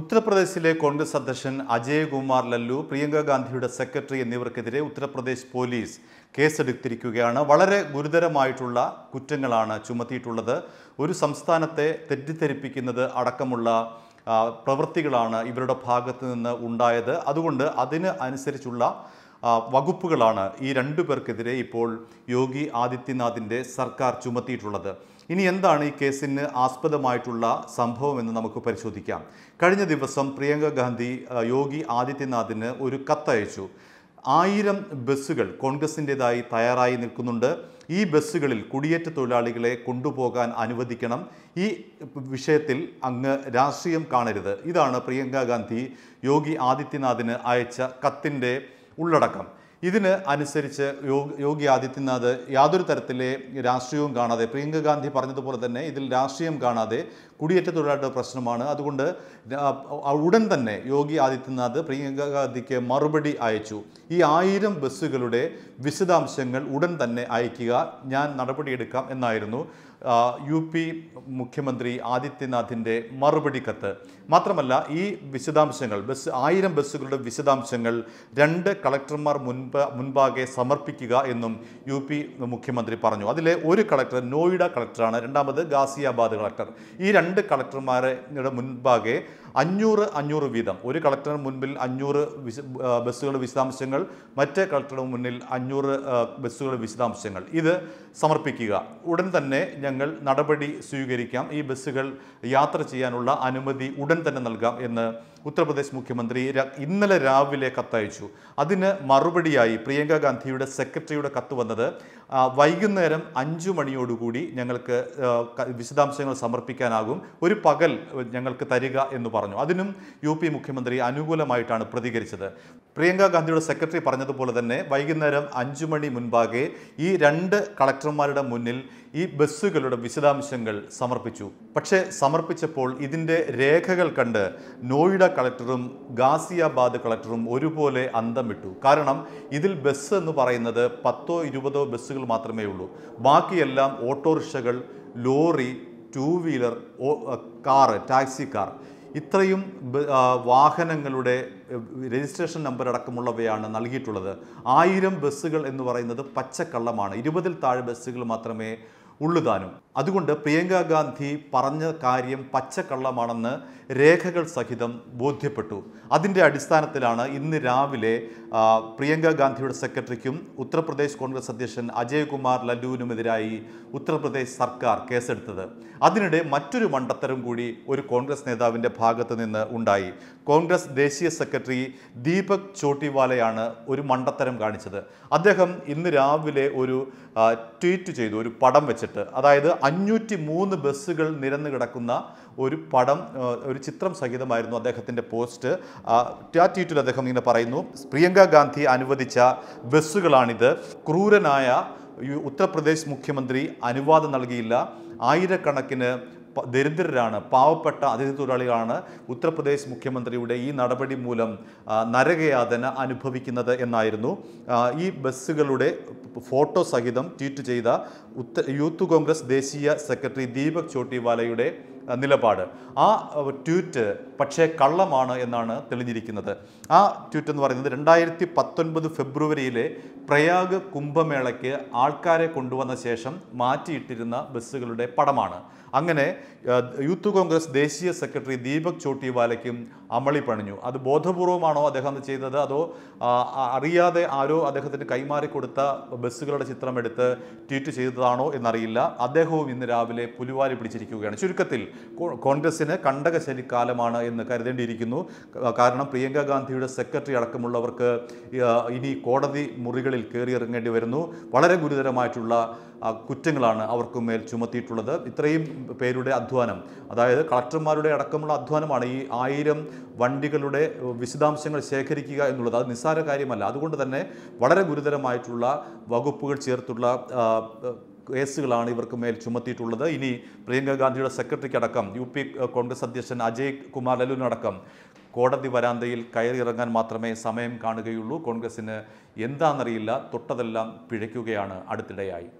ഉത്തർപ്രദേശിലെ കോൺഗ്രസ് അധ്യക്ഷൻ അജയ് കുമാർ ലല്ലു പ്രിയങ്ക ഗാന്ധിയുടെ സെക്രട്ടറി എന്നിവർക്കെതിരെ ഉത്തർപ്രദേശ് പോലീസ് കേസെടുത്തിരിക്കുകയാണ് വളരെ ഗുരുതരമായിട്ടുള്ള കുറ്റങ്ങളാണ് ചുമത്തിയിട്ടുള്ളത് ഒരു സംസ്ഥാനത്തെ തെറ്റിദ്ധരിപ്പിക്കുന്നത് അടക്കമുള്ള പ്രവൃത്തികളാണ് ഇവരുടെ ഭാഗത്ത് നിന്ന് ഉണ്ടായത് അതുകൊണ്ട് അതിന് അനുസരിച്ചുള്ള വകുപ്പുകളാണ് ഈ രണ്ടു പേർക്കെതിരെ ഇപ്പോൾ യോഗി ആദിത്യനാഥിൻ്റെ സർക്കാർ ചുമത്തിയിട്ടുള്ളത് ഇനി എന്താണ് ഈ കേസിന് ആസ്പദമായിട്ടുള്ള സംഭവമെന്ന് നമുക്ക് പരിശോധിക്കാം കഴിഞ്ഞ ദിവസം പ്രിയങ്ക ഗാന്ധി യോഗി ആദിത്യനാഥിന് ഒരു കത്തയച്ചു ആയിരം ബസ്സുകൾ കോൺഗ്രസിൻ്റെതായി തയ്യാറായി നിൽക്കുന്നുണ്ട് ഈ ബസ്സുകളിൽ കുടിയേറ്റ തൊഴിലാളികളെ കൊണ്ടുപോകാൻ അനുവദിക്കണം ഈ വിഷയത്തിൽ അങ്ങ് രാഷ്ട്രീയം കാണരുത് ഇതാണ് പ്രിയങ്ക ഗാന്ധി യോഗി ആദിത്യനാഥിന് അയച്ച കത്തിൻ്റെ ഉള്ളടക്കം ഇതിന് അനുസരിച്ച് യോഗി ആദിത്യനാഥ് യാതൊരു തരത്തിലെ രാഷ്ട്രീയവും കാണാതെ പ്രിയങ്ക ഗാന്ധി പറഞ്ഞതുപോലെ തന്നെ ഇതിൽ രാഷ്ട്രീയം കാണാതെ കുടിയേറ്റ തൊഴിലാളിയുടെ പ്രശ്നമാണ് അതുകൊണ്ട് ഉടൻ തന്നെ യോഗി ആദിത്യനാഥ് പ്രിയങ്ക ഗാന്ധിക്ക് മറുപടി അയച്ചു ഈ ആയിരം ബസ്സുകളുടെ വിശദാംശങ്ങൾ ഉടൻ തന്നെ അയക്കുക ഞാൻ നടപടിയെടുക്കാം എന്നായിരുന്നു യു പി മുഖ്യമന്ത്രി ആദിത്യനാഥിൻ്റെ മറുപടി കത്ത് മാത്രമല്ല ഈ വിശദാംശങ്ങൾ ബസ് ആയിരം ബസ്സുകളുടെ വിശദാംശങ്ങൾ രണ്ട് കളക്ടർമാർ മുൻപ് മുൻപാകെ സമർപ്പിക്കുക എന്നും യു പി മുഖ്യമന്ത്രി പറഞ്ഞു അതിലെ ഒരു കളക്ടർ നോയിഡ കളക്ടറാണ് രണ്ടാമത് ഗാസിയാബാദ് കളക്ടർ ഈ രണ്ട് കളക്ടർമാരുടെ മുൻപാകെ അഞ്ഞൂറ് അഞ്ഞൂറ് വീതം ഒരു കളക്ടറിന് മുൻപിൽ അഞ്ഞൂറ് ബസ്സുകളുടെ വിശദാംശങ്ങൾ മറ്റേ കളക്ടറുടെ മുന്നിൽ അഞ്ഞൂറ് ബസ്സുകളുടെ വിശദാംശങ്ങൾ ഇത് സമർപ്പിക്കുക ഉടൻ തന്നെ ഞങ്ങൾ നടപടി സ്വീകരിക്കാം ഈ ബസ്സുകൾ യാത്ര ചെയ്യാനുള്ള അനുമതി ഉടൻ തന്നെ നൽകാം എന്ന് ഉത്തർപ്രദേശ് മുഖ്യമന്ത്രി ഇന്നലെ രാവിലെ കത്തയച്ചു അതിന് മറുപടിയായി പ്രിയങ്ക ഗാന്ധിയുടെ സെക്രട്ടറിയുടെ കത്ത് വന്നത് വൈകുന്നേരം അഞ്ചു മണിയോടുകൂടി ഞങ്ങൾക്ക് വിശദാംശങ്ങൾ സമർപ്പിക്കാനാകും ഒരു പകൽ ഞങ്ങൾക്ക് തരിക എന്ന് പറഞ്ഞു അതിനും യു പി മുഖ്യമന്ത്രി അനുകൂലമായിട്ടാണ് പ്രതികരിച്ചത് പ്രിയങ്ക ഗാന്ധിയുടെ സെക്രട്ടറി പറഞ്ഞതുപോലെ തന്നെ വൈകുന്നേരം അഞ്ചു മണി മുൻപാകെ ഈ രണ്ട് കളക്ടർമാരുടെ മുന്നിൽ ഈ ബസ്സുകളുടെ വിശദാംശങ്ങൾ സമർപ്പിച്ചു പക്ഷേ സമർപ്പിച്ചപ്പോൾ ഇതിൻ്റെ രേഖകൾ കണ്ട് നോയിഡ കളക്ടറും ഗാസിയാബാദ് കളക്ടറും ഒരുപോലെ അന്തം വിട്ടു കാരണം ഇതിൽ ബസ് എന്ന് പറയുന്നത് പത്തോ ഇരുപതോ ബസ്സുകൾ മാത്രമേ ഉള്ളൂ ബാക്കിയെല്ലാം ഓട്ടോറിക്ഷകൾ lorry two wheeler car taxi car ഇത്രയും വാഹനങ്ങളുടെ രജിസ്ട്രേഷൻ നമ്പർ അടക്കമുള്ളവയാണ് നൽകിയിട്ടുള്ളത് ആയിരം ബസ്സുകൾ എന്ന് പറയുന്നത് പച്ചക്കള്ളമാണ് ഇരുപതിൽ താഴെ ബസ്സുകൾ മാത്രമേ ഉള്ളുതാനും അതുകൊണ്ട് പ്രിയങ്ക ഗാന്ധി പറഞ്ഞ കാര്യം പച്ചക്കള്ളമാണെന്ന് രേഖകൾ സഹിതം ബോധ്യപ്പെട്ടു അതിൻ്റെ അടിസ്ഥാനത്തിലാണ് ഇന്ന് രാവിലെ പ്രിയങ്ക ഗാന്ധിയുടെ സെക്രട്ടറിക്കും ഉത്തർപ്രദേശ് കോൺഗ്രസ് അധ്യക്ഷൻ അജയ്കുമാർ ലല്ലുവിനുമെതിരായി ഉത്തർപ്രദേശ് സർക്കാർ കേസെടുത്തത് അതിനിടെ മറ്റൊരു മണ്ടത്തരം കൂടി ഒരു കോൺഗ്രസ് നേതാവിൻ്റെ ഭാഗത്ത് നിന്ന് ഉണ്ടായി കോൺഗ്രസ് ദേശീയ സെക്രട്ടറി ദീപക് ചോട്ടിവാലയാണ് ഒരു മണ്ടത്തരം കാണിച്ചത് അദ്ദേഹം ഇന്ന് രാവിലെ ഒരു ട്വീറ്റ് ചെയ്തു ഒരു പടം വെച്ച് കാണിച്ചിട്ട് അതായത് അഞ്ഞൂറ്റി മൂന്ന് ബസ്സുകൾ നിരന്ന് കിടക്കുന്ന ഒരു പടം ഒരു ചിത്രം സഹിതമായിരുന്നു അദ്ദേഹത്തിൻ്റെ പോസ്റ്റ് ട്വീറ്റിൽ അദ്ദേഹം ഇങ്ങനെ പറയുന്നു പ്രിയങ്ക ഗാന്ധി അനുവദിച്ച ബസ്സുകളാണിത് ക്രൂരനായ ഉത്തർപ്രദേശ് മുഖ്യമന്ത്രി അനുവാദം നൽകിയില്ല ആയിരക്കണക്കിന് ദരിദ്രരാണ് പാവപ്പെട്ട അതിഥി തൊഴിലാളികളാണ് ഉത്തർപ്രദേശ് മുഖ്യമന്ത്രിയുടെ ഈ നടപടി മൂലം നരകയാതന അനുഭവിക്കുന്നത് എന്നായിരുന്നു ഈ ബസ്സുകളുടെ ഫോട്ടോ സഹിതം ട്വീറ്റ് ചെയ്ത യൂത്ത് കോൺഗ്രസ് ദേശീയ സെക്രട്ടറി ദീപക് ചോട്ടിവാലയുടെ നിലപാട് ആ ട്വീറ്റ് പക്ഷേ കള്ളമാണ് എന്നാണ് തെളിഞ്ഞിരിക്കുന്നത് ആ ട്വീറ്റ് എന്ന് പറയുന്നത് രണ്ടായിരത്തി പത്തൊൻപത് ഫെബ്രുവരിയിലെ പ്രയാഗ് കുംഭമേളയ്ക്ക് ആൾക്കാരെ കൊണ്ടുവന്ന ശേഷം മാറ്റിയിട്ടിരുന്ന ബസ്സുകളുടെ പടമാണ് അങ്ങനെ യൂത്ത് കോൺഗ്രസ് ദേശീയ സെക്രട്ടറി ദീപക് ചോട്ടിവാലയ്ക്കും അമളി പണിഞ്ഞു അത് ബോധപൂർവമാണോ അദ്ദേഹം ചെയ്തത് അതോ അറിയാതെ ആരോ അദ്ദേഹത്തിന് കൈമാറി കൊടുത്ത ബസ്സുകളുടെ ചിത്രമെടുത്ത് ട്വീറ്റ് ചെയ്തതാണോ എന്നറിയില്ല അദ്ദേഹവും ഇന്ന് രാവിലെ പുലിവാലി പിടിച്ചിരിക്കുകയാണ് ചുരുക്കത്തിൽ കോൺഗ്രസിന് കണ്ടകശലി കാലമാണ് എന്ന് കരുതേണ്ടിയിരിക്കുന്നു കാരണം പ്രിയങ്ക ഗാന്ധിയുടെ സെക്രട്ടറി അടക്കമുള്ളവർക്ക് ഇനി കോടതി മുറികളിൽ കയറിയിറങ്ങേണ്ടി വരുന്നു വളരെ ഗുരുതരമായിട്ടുള്ള കുറ്റങ്ങളാണ് അവർക്ക് മേൽ ചുമത്തിയിട്ടുള്ളത് ഇത്രയും പേരുടെ അധ്വാനം അതായത് കളക്ടർമാരുടെ അടക്കമുള്ള അധ്വാനമാണ് ഈ ആയിരം വണ്ടികളുടെ വിശദാംശങ്ങൾ ശേഖരിക്കുക എന്നുള്ളത് അത് നിസ്സാര കാര്യമല്ല അതുകൊണ്ട് തന്നെ വളരെ ഗുരുതരമായിട്ടുള്ള വകുപ്പുകൾ ചേർത്തുള്ള കേസുകളാണ് ഇവർക്ക് മേൽ ചുമത്തിയിട്ടുള്ളത് ഇനി പ്രിയങ്ക ഗാന്ധിയുടെ സെക്രട്ടറിക്കടക്കം യു പി കോൺഗ്രസ് അധ്യക്ഷൻ അജയ് കുമാർ ലലുവിനടക്കം കോടതി വരാന്തയിൽ കയറിയിറങ്ങാൻ മാത്രമേ സമയം കാണുകയുള്ളൂ കോൺഗ്രസ്സിന് എന്താണെന്നറിയില്ല തൊട്ടതെല്ലാം പിഴയ്ക്കുകയാണ് അടുത്തിടെയായി